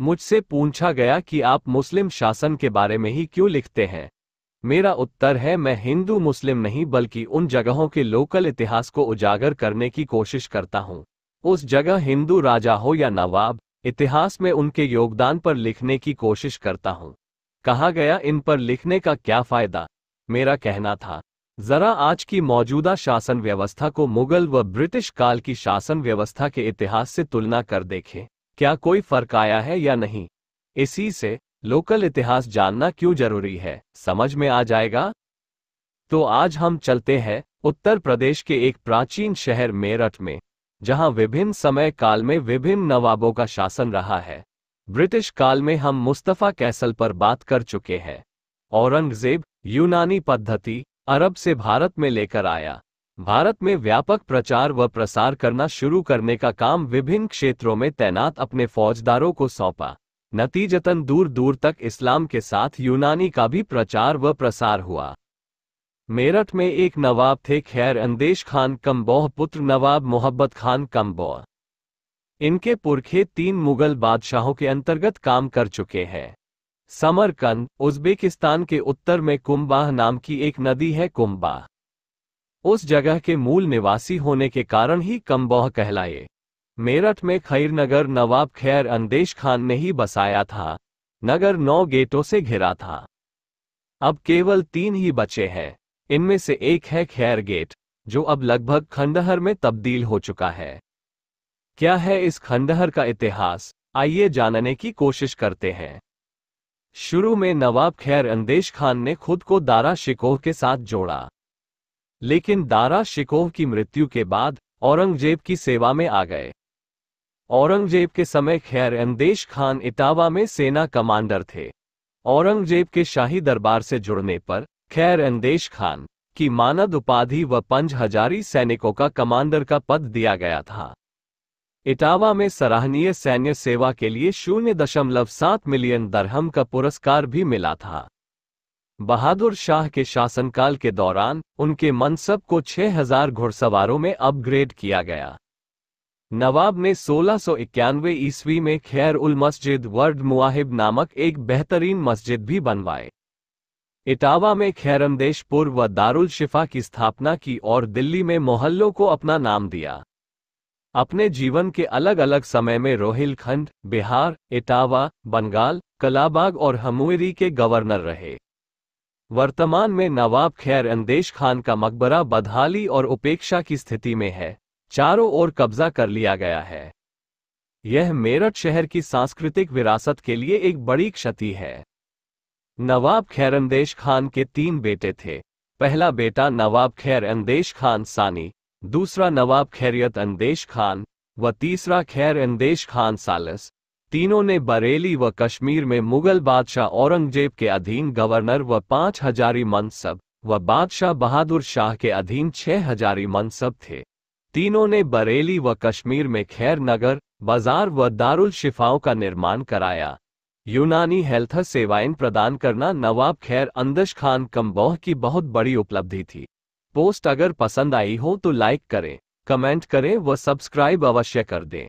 मुझसे पूछा गया कि आप मुस्लिम शासन के बारे में ही क्यों लिखते हैं मेरा उत्तर है मैं हिंदू मुस्लिम नहीं बल्कि उन जगहों के लोकल इतिहास को उजागर करने की कोशिश करता हूं। उस जगह हिंदू राजा हो या नवाब इतिहास में उनके योगदान पर लिखने की कोशिश करता हूं। कहा गया इन पर लिखने का क्या फायदा मेरा कहना था जरा आज की मौजूदा शासन व्यवस्था को मुगल व ब्रिटिश काल की शासन व्यवस्था के इतिहास से तुलना कर देखें क्या कोई फर्क आया है या नहीं इसी से लोकल इतिहास जानना क्यों जरूरी है समझ में आ जाएगा तो आज हम चलते हैं उत्तर प्रदेश के एक प्राचीन शहर मेरठ में जहां विभिन्न समय काल में विभिन्न नवाबों का शासन रहा है ब्रिटिश काल में हम मुस्तफ़ा कैसल पर बात कर चुके हैं औरंगजेब यूनानी पद्धति अरब से भारत में लेकर आया भारत में व्यापक प्रचार व प्रसार करना शुरू करने का काम विभिन्न क्षेत्रों में तैनात अपने फौजदारों को सौंपा नतीजतन दूर दूर तक इस्लाम के साथ यूनानी का भी प्रचार व प्रसार हुआ मेरठ में एक नवाब थे खैर अंदेश खान कम्बोह पुत्र नवाब मोहब्बत खान कम्बोह इनके पुरखे तीन मुगल बादशाहों के अंतर्गत काम कर चुके हैं समरकंद उज्बेकिस्तान के उत्तर में कुंबाह नाम की एक नदी है कुंबाह उस जगह के मूल निवासी होने के कारण ही कमबौह कहलाए मेरठ में खैरनगर नवाब खैर अंदेश खान ने ही बसाया था नगर नौ गेटों से घिरा था अब केवल तीन ही बचे हैं इनमें से एक है खैर गेट जो अब लगभग खंडहर में तब्दील हो चुका है क्या है इस खंडहर का इतिहास आइए जानने की कोशिश करते हैं शुरू में नवाब खैर अंदेश खान ने खुद को दारा शिकोह के साथ जोड़ा लेकिन दारा शिकोह की मृत्यु के बाद औरंगजेब की सेवा में आ गए औरंगजेब के समय खैर अंदेश खान इटावा में सेना कमांडर थे औरंगजेब के शाही दरबार से जुड़ने पर खैर अंदेश खान की मानद उपाधि व पंच हजारी सैनिकों का कमांडर का पद दिया गया था इटावा में सराहनीय सैन्य सेवा के लिए शून्य दशमलव सात मिलियन दरहम का पुरस्कार भी मिला था बहादुर शाह के शासनकाल के दौरान उनके मनसब को 6000 घुड़सवारों में अपग्रेड किया गया नवाब ने सोलह सौ इक्यानवे ईस्वी में खैर उल मस्जिद वर्ड मुआहिब नामक एक बेहतरीन मस्जिद भी बनवाए इटावा में खैरमदेशपुर व दारुल शिफा की स्थापना की और दिल्ली में मोहल्लों को अपना नाम दिया अपने जीवन के अलग अलग समय में रोहिलखंड बिहार इटावा बंगाल कलाबाग और हमुरी के गवर्नर रहे वर्तमान में नवाब खैर अंदेश खान का मकबरा बदहाली और उपेक्षा की स्थिति में है चारों ओर कब्जा कर लिया गया है यह मेरठ शहर की सांस्कृतिक विरासत के लिए एक बड़ी क्षति है नवाब खैर अंदेश खान के तीन बेटे थे पहला बेटा नवाब खैर अंदेश खान सानी दूसरा नवाब खैरियत अंदेश खान व तीसरा खैर अंदेश खान सालस तीनों ने बरेली व कश्मीर में मुगल बादशाह औरंगजेब के अधीन गवर्नर व पाँच हजारी मनसब व बादशाह बहादुर शाह के अधीन छह हजारी मनसब थे तीनों ने बरेली व कश्मीर में खैर नगर बाजार व दारुल शिफाओं का निर्माण कराया यूनानी हेल्थ सेवाएं प्रदान करना नवाब खैर अंदश खान कम्बोह की बहुत बड़ी उपलब्धि थी पोस्ट अगर पसंद आई हो तो लाइक करें कमेंट करें व सब्सक्राइब अवश्य कर दें